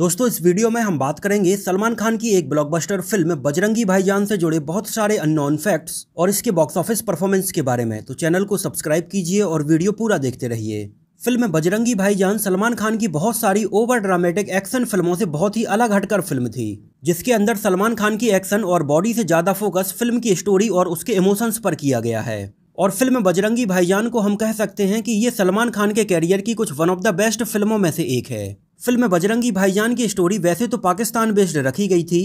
दोस्तों इस वीडियो में हम बात करेंगे सलमान खान की एक ब्लॉकबस्टर फिल्म बजरंगी भाईजान से जुड़े बहुत सारे अननोन फैक्ट्स और इसके बॉक्स ऑफिस परफॉर्मेंस के बारे में तो चैनल को सब्सक्राइब कीजिए और वीडियो पूरा देखते रहिए फिल्म बजरंगी भाईजान सलमान खान की बहुत सारी ओवर ड्रामेटिक एक्शन फिल्मों से बहुत ही अलग हटकर फिल्म थी जिसके अंदर सलमान खान की एक्शन और बॉडी से ज़्यादा फोकस फिल्म की स्टोरी और उसके इमोशंस पर किया गया है और फिल्म बजरंगी भाईजान को हम कह सकते हैं कि ये सलमान खान के कैरियर की कुछ वन ऑफ द बेस्ट फिल्मों में से एक है फिल्म बजरंगी भाईजान की स्टोरी वैसे तो पाकिस्तान बेस्ड रखी गई थी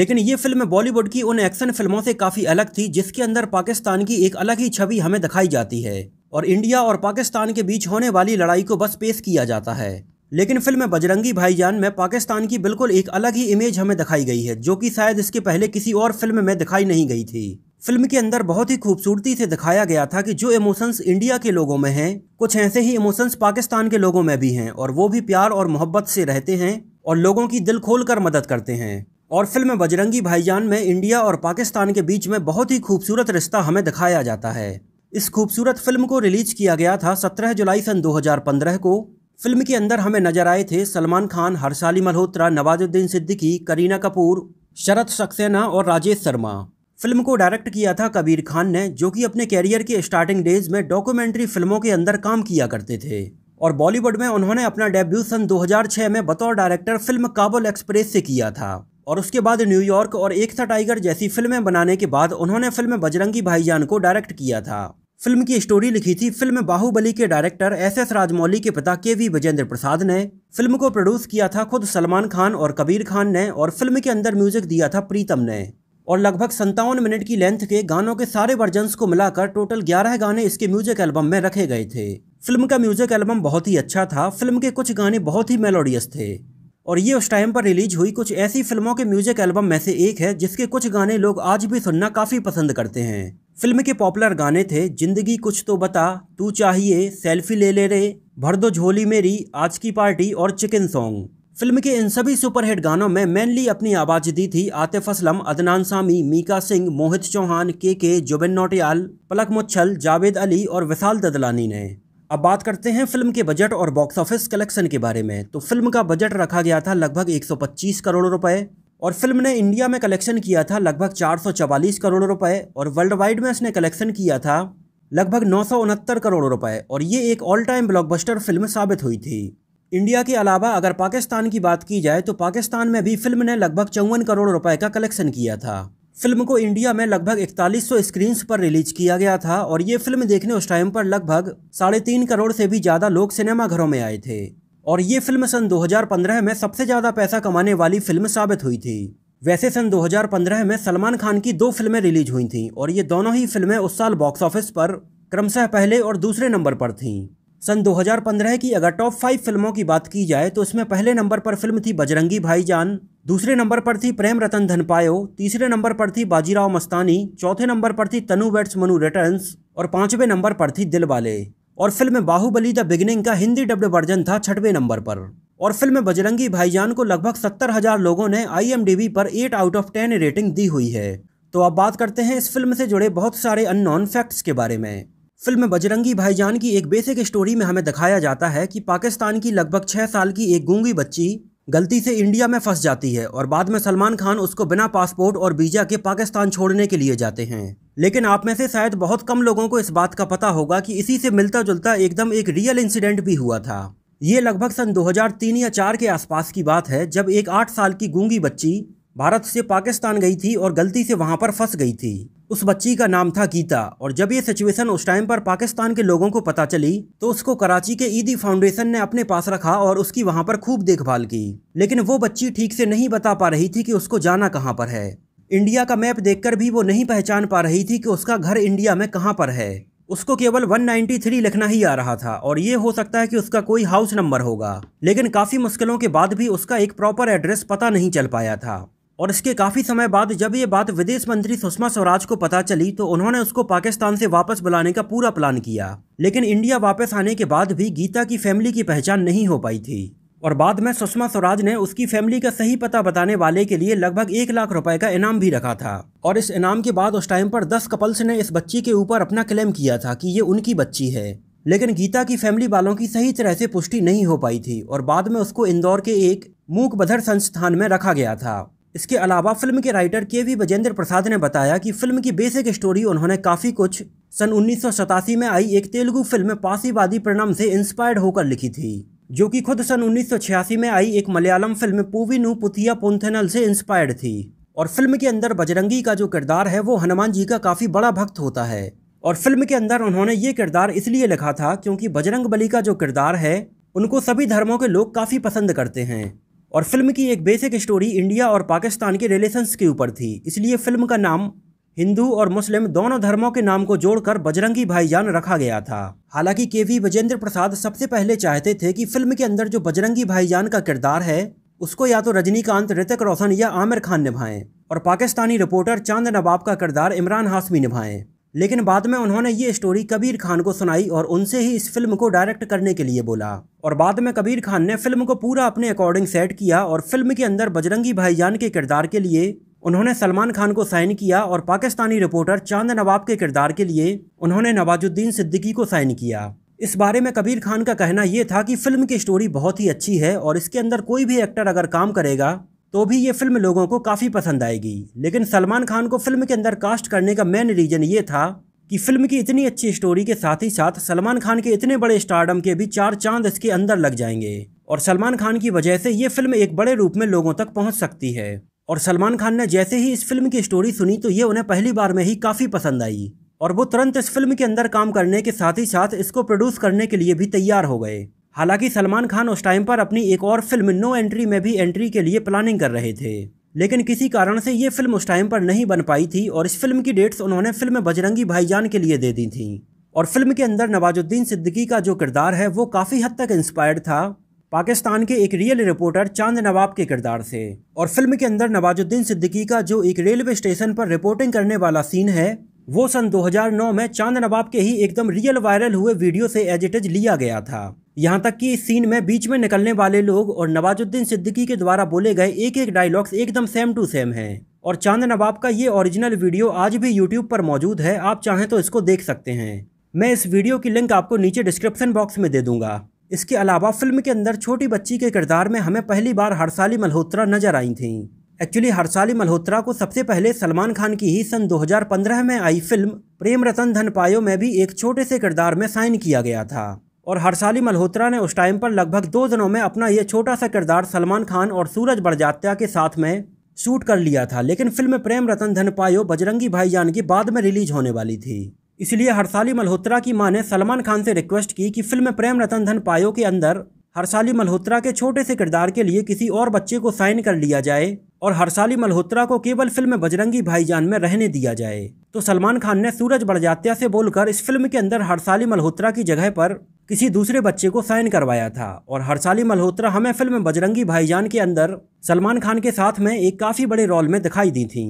लेकिन ये फिल्म बॉलीवुड की उन एक्शन फिल्मों से काफ़ी अलग थी जिसके अंदर पाकिस्तान की एक अलग ही छवि हमें दिखाई जाती है और इंडिया और पाकिस्तान के बीच होने वाली लड़ाई को बस पेश किया जाता है लेकिन फिल्म बजरंगी भाईजान में पाकिस्तान की बिल्कुल एक अलग ही इमेज हमें दिखाई गई है जो कि शायद इसके पहले किसी और फिल्म में दिखाई नहीं गई थी फिल्म के अंदर बहुत ही खूबसूरती से दिखाया गया था कि जो इमोशंस इंडिया के लोगों में हैं कुछ ऐसे ही इमोशंस पाकिस्तान के लोगों में भी हैं और वो भी प्यार और मोहब्बत से रहते हैं और लोगों की दिल खोल कर मदद करते हैं और फिल्म बजरंगी भाईजान में इंडिया और पाकिस्तान के बीच में बहुत ही खूबसूरत रिश्ता हमें दिखाया जाता है इस खूबसूरत फिल्म को रिलीज किया गया था सत्रह जुलाई सन पंद्रह को फिल्म के अंदर हमें नजर आए थे सलमान खान हर्षाली मल्होत्रा नवाजुद्दीन सिद्दीकी करीना कपूर शरद सक्सेना और राजेश शर्मा फिल्म को डायरेक्ट किया था कबीर खान ने जो कि अपने कैरियर के स्टार्टिंग डेज में डॉक्यूमेंट्री फिल्मों के अंदर काम किया करते थे और बॉलीवुड में उन्होंने अपना डेब्यू सन 2006 में बतौर डायरेक्टर फिल्म काबुल एक्सप्रेस से किया था और उसके बाद न्यूयॉर्क और एक था टाइगर जैसी फिल्में बनाने के बाद उन्होंने फिल्म बजरंगी भाईजान को डायरेक्ट किया था फिल्म की स्टोरी लिखी थी फिल्म बाहुबली के डायरेक्टर एस एस राजमौली के पिता के वी विजेंद्र प्रसाद ने फिल्म को प्रोड्यूस किया था खुद सलमान खान और कबीर खान ने और फिल्म के अंदर म्यूजिक दिया था प्रीतम ने और लगभग संतावन मिनट की लेंथ के गानों के सारे वर्जन्स को मिलाकर टोटल 11 गाने इसके म्यूजिक एल्बम में रखे गए थे फिल्म का म्यूजिक एल्बम बहुत ही अच्छा था फिल्म के कुछ गाने बहुत ही मेलोडियस थे और ये उस टाइम पर रिलीज हुई कुछ ऐसी फिल्मों के म्यूजिक एल्बम में से एक है जिसके कुछ गाने लोग आज भी सुनना काफ़ी पसंद करते हैं फिल्म के पॉपुलर गाने थे जिंदगी कुछ तो बता तू चाहिए सेल्फी ले ले रे भर दो झोली मेरी आज की पार्टी और चिकन सॉन्ग फिल्म के इन सभी सुपरहिट गानों में मेनली अपनी आवाज दी थी आतिफ असलम अदनान सामी मीका सिंह मोहित चौहान के के जुबिन नोटियाल पलक मुच्छल जावेद अली और विशाल ददलानी ने अब बात करते हैं फिल्म के बजट और बॉक्स ऑफिस कलेक्शन के बारे में तो फिल्म का बजट रखा गया था लगभग 125 करोड़ रुपए और फिल्म ने इंडिया में कलेक्शन किया था लगभग चार करोड़ रुपए और वर्ल्ड वाइड में इसने कलेक्शन किया था लगभग नौ करोड़ रुपए और ये एक ऑल टाइम ब्लॉकबस्टर फिल्म साबित हुई थी इंडिया के अलावा अगर पाकिस्तान की बात की जाए तो पाकिस्तान में भी फिल्म ने लगभग चौवन करोड़ रुपए का कलेक्शन किया था फिल्म को इंडिया में लगभग इकतालीस सौ स्क्रीन्स पर रिलीज किया गया था और ये फिल्म देखने उस टाइम पर लगभग साढ़े तीन करोड़ से भी ज़्यादा लोग सिनेमाघरों में आए थे और ये फिल्म सन 2015 में सबसे ज़्यादा पैसा कमाने वाली फिल्म साबित हुई थी वैसे सन 2015 में सलमान खान की दो फिल्में रिलीज हुई थीं और ये दोनों ही फिल्में उस साल बॉक्स ऑफिस पर क्रमशः पहले और दूसरे नंबर पर थीं सन 2015 की अगर टॉप फाइव फिल्मों की बात की जाए तो इसमें पहले नंबर पर फिल्म थी बजरंगी भाईजान दूसरे नंबर पर थी प्रेम रतन धनपायो तीसरे नंबर पर थी बाजीराव मस्तानी चौथे नंबर पर थी तनु बैट्स मनु रिटर्न्स और पांचवें नंबर पर थी दिल वाले और फिल्म बाहुबली द बिगिनिंग का हिंदी डब्ड वर्जन था छठवें नंबर पर और फिल्म बजरंगी भाईजान को लगभग सत्तर हजार लोगों ने आई पर eight out of ten rating दी हुई है तो अब बात करते हैं इस फिल्म से जुड़े बहुत सारे अननोन फैक्ट्स के बारे में फिल्म बजरंगी भाईजान की एक बेसिक स्टोरी में हमें दिखाया जाता है कि पाकिस्तान की लगभग छः साल की एक गूंगी बच्ची गलती से इंडिया में फंस जाती है और बाद में सलमान खान उसको बिना पासपोर्ट और वीज़ा के पाकिस्तान छोड़ने के लिए जाते हैं लेकिन आप में से शायद बहुत कम लोगों को इस बात का पता होगा कि इसी से मिलता जुलता एकदम एक रियल इंसिडेंट भी हुआ था ये लगभग सन 2003 या 4 के आसपास की बात है जब एक आठ साल की गूंगी बच्ची भारत से पाकिस्तान गई थी और गलती से वहाँ पर फंस गई थी उस बच्ची का नाम था गीता और जब ये सिचुएशन उस टाइम पर पाकिस्तान के लोगों को पता चली तो उसको कराची के ईदी फाउंडेशन ने अपने पास रखा और उसकी वहाँ पर खूब देखभाल की लेकिन वो बच्ची ठीक से नहीं बता पा रही थी कि उसको जाना कहाँ पर है इंडिया का मैप देखकर भी वो नहीं पहचान पा रही थी कि उसका घर इंडिया में कहाँ पर है उसको केवल 193 लिखना ही आ रहा था और ये हो सकता है कि उसका कोई हाउस नंबर होगा लेकिन काफ़ी मुश्किलों के बाद भी उसका एक प्रॉपर एड्रेस पता नहीं चल पाया था और इसके काफ़ी समय बाद जब ये बात विदेश मंत्री सुषमा स्वराज को पता चली तो उन्होंने उसको पाकिस्तान से वापस बुलाने का पूरा प्लान किया लेकिन इंडिया वापस आने के बाद भी गीता की फैमिली की पहचान नहीं हो पाई थी और बाद में सुषमा स्वराज ने उसकी फैमिली का सही पता बताने वाले के लिए लगभग एक लाख रुपए का इनाम भी रखा था और इस इनाम के बाद उस टाइम पर दस कपल्स ने इस बच्ची के ऊपर अपना क्लेम किया था कि ये उनकी बच्ची है लेकिन गीता की फैमिली वालों की सही तरह से पुष्टि नहीं हो पाई थी और बाद में उसको इंदौर के एक मूक बधर संस्थान में रखा गया था इसके अलावा फिल्म के राइटर के वी बजेंद्र प्रसाद ने बताया कि फिल्म की बेसिक स्टोरी उन्होंने काफ़ी कुछ सन उन्नीस में आई एक तेलुगु फिल्म पासीवादी परिणाम से इंस्पायर्ड होकर लिखी थी जो कि खुद सन उन्नीस में आई एक मलयालम फिल्म पूवी नू पुथिया पोंथेनल से इंस्पायर्ड थी और फिल्म के अंदर बजरंगी का जो किरदार है वो हनुमान जी का काफ़ी बड़ा भक्त होता है और फिल्म के अंदर उन्होंने ये किरदार इसलिए लिखा था क्योंकि बजरंग बली का जो किरदार है उनको सभी धर्मों के लोग काफ़ी पसंद करते हैं और फिल्म की एक बेसिक स्टोरी इंडिया और पाकिस्तान के रिलेशंस के ऊपर थी इसलिए फिल्म का नाम हिंदू और मुस्लिम दोनों धर्मों के नाम को जोड़कर बजरंगी भाईजान रखा गया था हालांकि के वी विजेंद्र प्रसाद सबसे पहले चाहते थे कि फिल्म के अंदर जो बजरंगी भाईजान का किरदार है उसको या तो रजनीकांत ऋतिक रोशन या आमिर खान निभाएं और पाकिस्तानी रिपोर्टर चांद नवाब का किरदार इमरान हाशमी निभाएं लेकिन बाद में उन्होंने ये स्टोरी कबीर खान को सुनाई और उनसे ही इस फिल्म को डायरेक्ट करने के लिए बोला और बाद में कबीर खान ने फिल्म को पूरा अपने अकॉर्डिंग सेट किया और फिल्म के अंदर बजरंगी भाईजान के किरदार के लिए उन्होंने सलमान खान को साइन किया और पाकिस्तानी रिपोर्टर चांद नवाब के किरदार के लिए उन्होंने नवाजुद्दीन सिद्दीकी को साइन किया इस बारे में कबीर खान का कहना यह था कि फिल्म की स्टोरी बहुत ही अच्छी है और इसके अंदर कोई भी एक्टर अगर काम करेगा तो भी ये फिल्म लोगों को काफ़ी पसंद आएगी लेकिन सलमान खान को फिल्म के अंदर कास्ट करने का मेन रीज़न ये था कि फिल्म की इतनी अच्छी स्टोरी के साथ ही साथ सलमान खान के इतने बड़े स्टारडम के भी चार चांद इसके अंदर लग जाएंगे और सलमान खान की वजह से ये फिल्म एक बड़े रूप में लोगों तक पहुंच सकती है और सलमान खान ने जैसे ही इस फिल्म की स्टोरी सुनी तो ये उन्हें पहली बार में ही काफ़ी पसंद आई और वो तुरंत इस फिल्म के अंदर काम करने के साथ ही साथ इसको प्रोड्यूस करने के लिए भी तैयार हो गए हालांकि सलमान खान उस टाइम पर अपनी एक और फिल्म नो एंट्री में भी एंट्री के लिए प्लानिंग कर रहे थे लेकिन किसी कारण से ये फिल्म उस टाइम पर नहीं बन पाई थी और इस फिल्म की डेट्स उन्होंने फिल्म बजरंगी भाईजान के लिए दे दी थी और फिल्म के अंदर नवाजुद्दीन सिद्दीकी का जो किरदार है वो काफ़ी हद तक इंस्पायर्ड था पाकिस्तान के एक रियल रिपोर्टर चांद नवाब के किरदार से और फिल्म के अंदर नवाजुद्दीन सिद्दीकी का जो एक रेलवे स्टेशन पर रिपोर्टिंग करने वाला सीन है वो सन 2009 में चांद नवाब के ही एकदम रियल वायरल हुए वीडियो से एजिटेज लिया गया था यहाँ तक कि इस सीन में बीच में निकलने वाले लोग और नवाजुद्दीन सिद्दीकी के द्वारा बोले गए एक एक डायलॉग्स एकदम सेम टू सेम हैं और चांद नवाब का ये ओरिजिनल वीडियो आज भी यूट्यूब पर मौजूद है आप चाहें तो इसको देख सकते हैं मैं इस वीडियो की लिंक आपको नीचे डिस्क्रिप्शन बॉक्स में दे दूंगा इसके अलावा फिल्म के अंदर छोटी बच्ची के किरदार में हमें पहली बार हरसाली मल्होत्रा नजर आई थी एक्चुअली हर्षाली मल्होत्रा को सबसे पहले सलमान खान की ही सन 2015 में आई फिल्म प्रेम रतन धन पायो में भी एक छोटे से किरदार में साइन किया गया था और हर्षाली मल्होत्रा ने उस टाइम पर लगभग दो दिनों में अपना यह छोटा सा किरदार सलमान खान और सूरज बड़जात्या के साथ में शूट कर लिया था लेकिन फिल्म प्रेम रतन धन पायो बजरंगी भाईजान की बाद में रिलीज होने वाली थी इसलिए हर्षाली मल्होत्रा की मां ने सलमान खान से रिक्वेस्ट की कि फिल्म प्रेम रतन धन पायो के अंदर हर्षाली मल्होत्रा के छोटे से किरदार के लिए किसी और बच्चे को साइन कर लिया जाए और हरसाली मल्होत्रा को केवल फिल्म बजरंगी भाईजान में रहने दिया जाए तो सलमान खान ने सूरज बड़जात्या से बोलकर इस फिल्म के अंदर हरसाली मल्होत्रा की जगह पर किसी दूसरे बच्चे को साइन करवाया था और हरसाली मल्होत्रा हमें फिल्म बजरंगी भाईजान के अंदर सलमान खान के साथ में एक काफ़ी बड़े रोल में दिखाई दी थी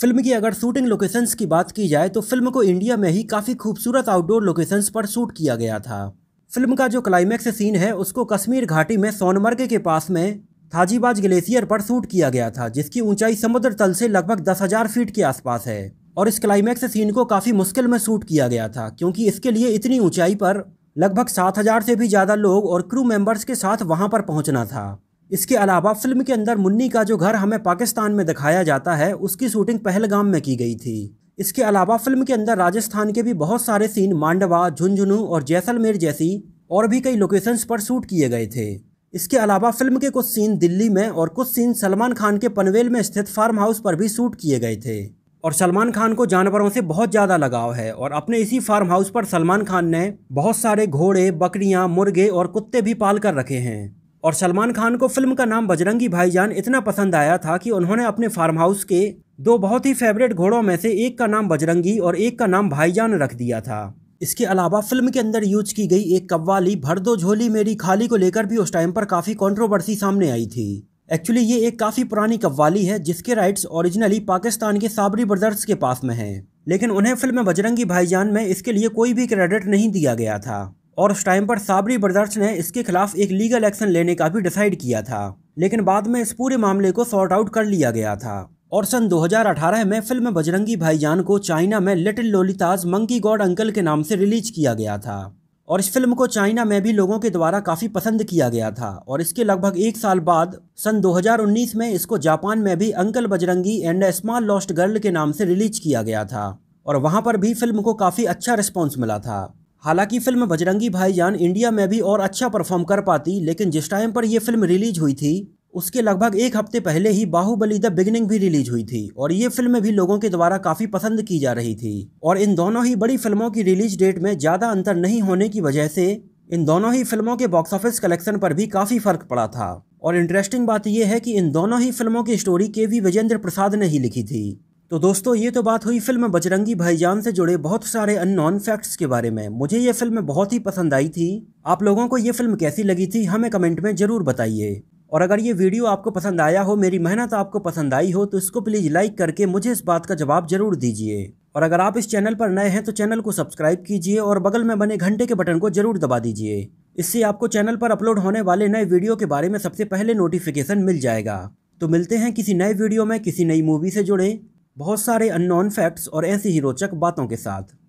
फिल्म की अगर शूटिंग लोकेशंस की बात की जाए तो फिल्म को इंडिया में ही काफ़ी खूबसूरत आउटडोर लोकेशंस पर शूट किया गया था फिल्म का जो क्लाइमैक्स सीन है उसको कश्मीर घाटी में सोनमर्ग के पास में थाजीबाज ग्लेशियर पर शूट किया गया था जिसकी ऊंचाई समुद्र तल से लगभग दस हजार फीट के आसपास है और इस क्लाइमैक्स सीन को काफ़ी मुश्किल में शूट किया गया था क्योंकि इसके लिए इतनी ऊंचाई पर लगभग सात हजार से भी ज़्यादा लोग और क्रू मेंबर्स के साथ वहाँ पर पहुँचना था इसके अलावा फिल्म के अंदर मुन्नी का जो घर हमें पाकिस्तान में दिखाया जाता है उसकी शूटिंग पहलगाम में की गई थी इसके अलावा फिल्म के अंदर राजस्थान के भी बहुत सारे सीन मांडवा झुंझुनू और जैसलमेर जैसी और भी कई लोकेशंस पर शूट किए गए थे इसके अलावा फिल्म के कुछ सीन दिल्ली में और कुछ सीन सलमान खान के पनवेल में स्थित फार्म हाउस पर भी शूट किए गए थे और सलमान खान को जानवरों से बहुत ज़्यादा लगाव है और अपने इसी फार्म हाउस पर सलमान खान ने बहुत सारे घोड़े बकरियाँ मुर्गे और कुत्ते भी पाल कर रखे हैं और सलमान खान को फिल्म का नाम बजरंगी भाईजान इतना पसंद आया था कि उन्होंने अपने फार्म हाउस के दो बहुत ही फेवरेट घोड़ों में से एक का नाम बजरंगी और एक का नाम भाईजान रख दिया था इसके अलावा फिल्म के अंदर यूज की गई एक कव्वाली भर दो झोली मेरी खाली को लेकर भी उस टाइम पर काफ़ी कंट्रोवर्सी सामने आई थी एक्चुअली ये एक काफ़ी पुरानी कव्वाली है जिसके राइट्स ओरिजिनली पाकिस्तान के साबरी ब्रदर्स के पास में हैं लेकिन उन्हें फिल्म बजरंगी भाईजान में इसके लिए कोई भी क्रेडिट नहीं दिया गया था और उस टाइम पर साबरी ब्रदर्स ने इसके खिलाफ एक लीगल एक्शन लेने का भी डिसाइड किया था लेकिन बाद में इस पूरे मामले को सॉर्ट आउट कर लिया गया था और सन 2018 में फिल्म बजरंगी भाईजान को चाइना में little Lolita's monkey god uncle के नाम से रिलीज किया गया था और इस फिल्म को चाइना में भी लोगों के द्वारा काफ़ी पसंद किया गया था और इसके लगभग एक साल बाद सन 2019 में इसको जापान में भी uncle Bajrangi and a small lost girl के नाम से रिलीज किया गया था और वहाँ पर भी फिल्म को काफ़ी अच्छा रिस्पॉन्स मिला था हालांकि फिल्म बजरंगी भाईजान इंडिया में भी और अच्छा परफॉर्म कर पाती लेकिन जिस टाइम पर यह फिल्म रिलीज हुई थी उसके लगभग एक हफ्ते पहले ही बाहुबली द बिगनिंग भी रिलीज हुई थी और ये फिल्म भी लोगों के द्वारा काफी पसंद की जा रही थी और इन दोनों ही बड़ी फिल्मों की रिलीज डेट में ज्यादा अंतर नहीं होने की वजह से इन दोनों ही फिल्मों के बॉक्स ऑफिस कलेक्शन पर भी काफी फर्क पड़ा था और इंटरेस्टिंग बात यह है कि इन दोनों ही फिल्मों की स्टोरी के वी विजेंद्र प्रसाद ने ही लिखी थी तो दोस्तों ये तो बात हुई फिल्म बजरंगी भाईजान से जुड़े बहुत सारे अननोन फैक्ट्स के बारे में मुझे ये फिल्म बहुत ही पसंद आई थी आप लोगों को ये फिल्म कैसी लगी थी हमें कमेंट में ज़रूर बताइए और अगर ये वीडियो आपको पसंद आया हो मेरी मेहनत आपको पसंद आई हो तो इसको प्लीज़ लाइक करके मुझे इस बात का जवाब जरूर दीजिए और अगर आप इस चैनल पर नए हैं तो चैनल को सब्सक्राइब कीजिए और बगल में बने घंटे के बटन को जरूर दबा दीजिए इससे आपको चैनल पर अपलोड होने वाले नए वीडियो के बारे में सबसे पहले नोटिफिकेशन मिल जाएगा तो मिलते हैं किसी नए वीडियो में किसी नई मूवी से जुड़े बहुत सारे अननोन फैक्ट्स और ऐसी ही रोचक बातों के साथ